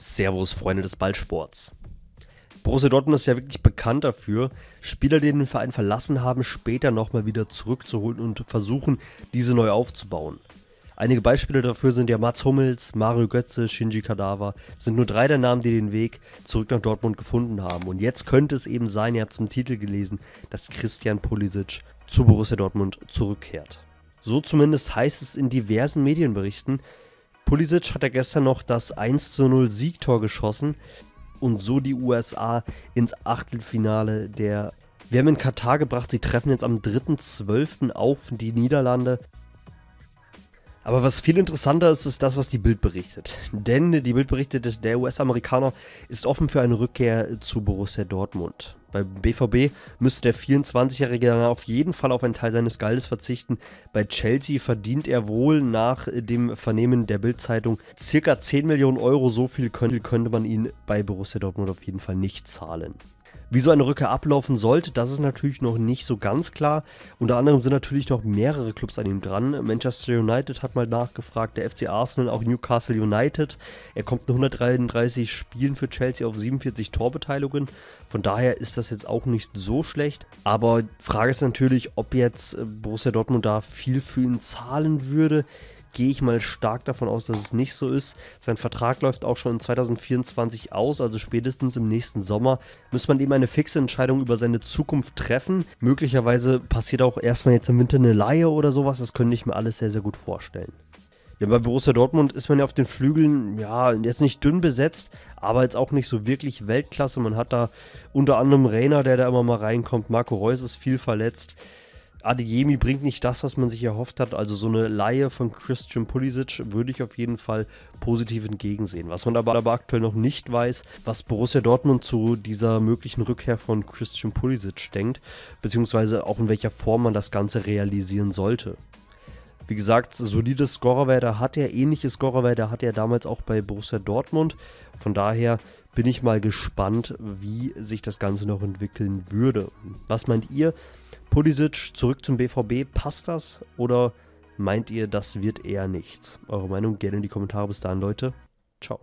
Servus, Freunde des Ballsports. Borussia Dortmund ist ja wirklich bekannt dafür, Spieler, die den Verein verlassen haben, später nochmal wieder zurückzuholen und versuchen, diese neu aufzubauen. Einige Beispiele dafür sind ja Mats Hummels, Mario Götze, Shinji Kadawa. Sind nur drei der Namen, die den Weg zurück nach Dortmund gefunden haben. Und jetzt könnte es eben sein, ihr habt zum Titel gelesen, dass Christian Pulisic zu Borussia Dortmund zurückkehrt. So zumindest heißt es in diversen Medienberichten. Pulisic hat ja gestern noch das 1:0 Siegtor geschossen und so die USA ins Achtelfinale der WM in Katar gebracht. Sie treffen jetzt am 3.12. auf die Niederlande. Aber was viel interessanter ist, ist das, was die Bild berichtet. Denn die Bild berichtet, der US-Amerikaner ist offen für eine Rückkehr zu Borussia Dortmund. Beim BVB müsste der 24-Jährige auf jeden Fall auf einen Teil seines Geldes verzichten. Bei Chelsea verdient er wohl nach dem Vernehmen der Bild-Zeitung circa 10 Millionen Euro. So viel könnte man ihn bei Borussia Dortmund auf jeden Fall nicht zahlen. Wie so eine Rückkehr ablaufen sollte, das ist natürlich noch nicht so ganz klar. Unter anderem sind natürlich noch mehrere Clubs an ihm dran. Manchester United hat mal nachgefragt, der FC Arsenal, auch Newcastle United. Er kommt in 133 Spielen für Chelsea auf 47 Torbeteiligungen. Von daher ist das jetzt auch nicht so schlecht. Aber Frage ist natürlich, ob jetzt äh, Borussia Dortmund da viel für ihn zahlen würde gehe ich mal stark davon aus, dass es nicht so ist. Sein Vertrag läuft auch schon 2024 aus, also spätestens im nächsten Sommer muss man eben eine fixe Entscheidung über seine Zukunft treffen. Möglicherweise passiert auch erstmal jetzt im Winter eine Laie oder sowas, das könnte ich mir alles sehr, sehr gut vorstellen. Denn bei Borussia Dortmund ist man ja auf den Flügeln, ja, jetzt nicht dünn besetzt, aber jetzt auch nicht so wirklich Weltklasse. Man hat da unter anderem Rainer, der da immer mal reinkommt. Marco Reus ist viel verletzt. Adeyemi bringt nicht das, was man sich erhofft hat. Also so eine Laie von Christian Pulisic würde ich auf jeden Fall positiv entgegensehen. Was man aber, aber aktuell noch nicht weiß, was Borussia Dortmund zu dieser möglichen Rückkehr von Christian Pulisic denkt, beziehungsweise auch in welcher Form man das Ganze realisieren sollte. Wie gesagt, solide Scorerwerder hat er, ähnliche Scorerwerder hat er damals auch bei Borussia Dortmund. Von daher bin ich mal gespannt, wie sich das Ganze noch entwickeln würde. Was meint ihr? Pulisic zurück zum BVB, passt das oder meint ihr, das wird eher nichts? Eure Meinung gerne in die Kommentare. Bis dahin, Leute. Ciao.